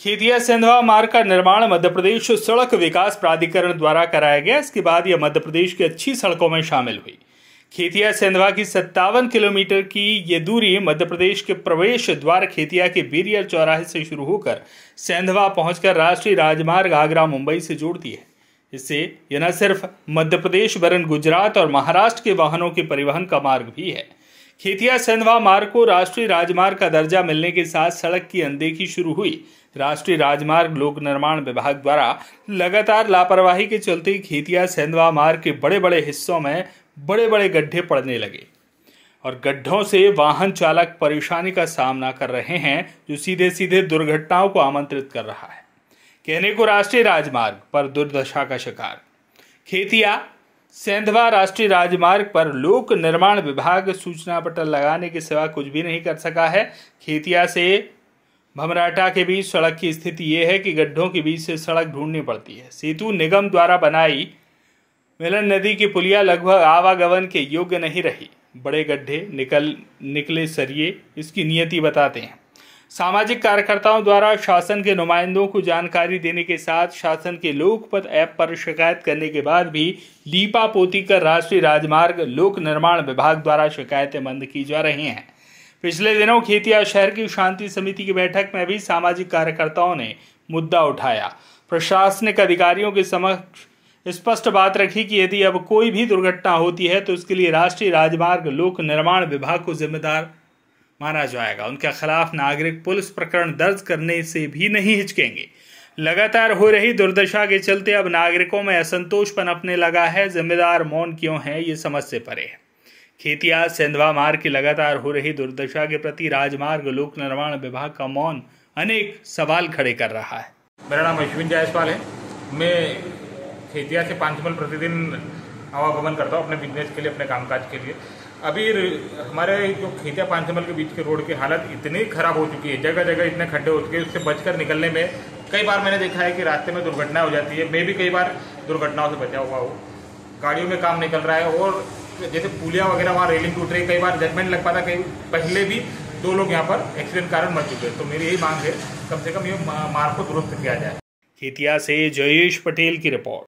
खेतिया सेंधवा मार्ग का निर्माण मध्य प्रदेश सड़क विकास प्राधिकरण द्वारा कराया गया इसके बाद यह मध्य प्रदेश की अच्छी सड़कों में शामिल हुई खेतिया सेंधवा की सत्तावन किलोमीटर की ये दूरी मध्य प्रदेश के प्रवेश द्वार खेतिया के बीरियर चौराहे से शुरू होकर सेंधवा पहुंचकर राष्ट्रीय राजमार्ग आगरा मुंबई से जोड़ती है इससे यह न सिर्फ मध्य प्रदेश वरन गुजरात और महाराष्ट्र के वाहनों के परिवहन का मार्ग भी है खेतिया सेंधवा मार्ग को राष्ट्रीय राजमार्ग का दर्जा मिलने के साथ सड़क की अनदेखी शुरू हुई राष्ट्रीय राजमार्ग लोक निर्माण विभाग द्वारा लगातार लापरवाही के चलते खेतिया सेंधवा मार्ग के बड़े बड़े हिस्सों में बड़े बड़े गड्ढे पड़ने लगे और गड्ढों से वाहन चालक परेशानी का सामना कर रहे हैं जो सीधे सीधे दुर्घटनाओं को आमंत्रित कर रहा है कहने को राष्ट्रीय राजमार्ग पर दुर्दशा का शिकार खेतिया सेंधवा राष्ट्रीय राजमार्ग पर लोक निर्माण विभाग सूचना पटल लगाने के सिवा कुछ भी नहीं कर सका है खेतिया से भमराटा के बीच सड़क की स्थिति यह है कि गड्ढों के बीच से सड़क ढूंढनी पड़ती है सेतु निगम द्वारा बनाई मिलन नदी की पुलिया लगभग आवागमन के योग्य नहीं रही बड़े गड्ढे निकल निकले सरिये इसकी नियति बताते हैं सामाजिक कार्यकर्ताओं द्वारा शासन के नुमाइंदों को जानकारी देने के साथ शासन के लोकपथ ऐप पर शिकायत करने के बाद भी लीपा पोती कर राष्ट्रीय राजमार्ग लोक निर्माण विभाग द्वारा शिकायतें बंद की जा रही हैं पिछले दिनों खेतिया शहर की शांति समिति की बैठक में भी सामाजिक कार्यकर्ताओं ने मुद्दा उठाया प्रशासनिक अधिकारियों के समक्ष स्पष्ट बात रखी कि यदि अब कोई भी दुर्घटना होती है तो उसके लिए राष्ट्रीय राजमार्ग लोक निर्माण विभाग को जिम्मेदार मारा जाएगा उनके खिलाफ नागरिक पुलिस प्रकरण दर्ज करने से भी नहीं हिचकेंगे लगातार हो रही दुर्दशा के चलते अब नागरिकों में असंतोष पनपने लगा है जिम्मेदार मौन क्यों है ये समझ से परे है खेतिया सेंधवा मार्ग की लगातार हो रही दुर्दशा के प्रति राजमार्ग लोक निर्माण विभाग का मौन अनेक सवाल खड़े कर रहा है मेरा नाम अश्विन जायसवाल है मैं खेतिया से पांचमल प्रतिदिन आवागमन करता हूँ अपने बिजनेस के लिए अपने कामकाज के लिए अभी हमारे जो खेतिया पांचमल के बीच के रोड की हालत इतनी खराब हो चुकी है जगह जगह इतने खड्डे हो चुके हैं उससे बचकर निकलने में कई बार मैंने देखा है कि रास्ते में दुर्घटना हो जाती है मैं भी कई बार दुर्घटनाओं से बचा हुआ हूँ गाड़ियों में काम निकल रहा है और जैसे पुलिया वगैरह वहाँ रेलिंग टूट रही है कई बार जजमेंट लग पाता कई पहले भी दो लोग यहाँ पर एक्सीडेंट कारण मर चुके हैं तो मेरी यही मांग है कम से कम ये मार्ग को दुरुस्त किया जाए खेतिया से जयेश पटेल की रिपोर्ट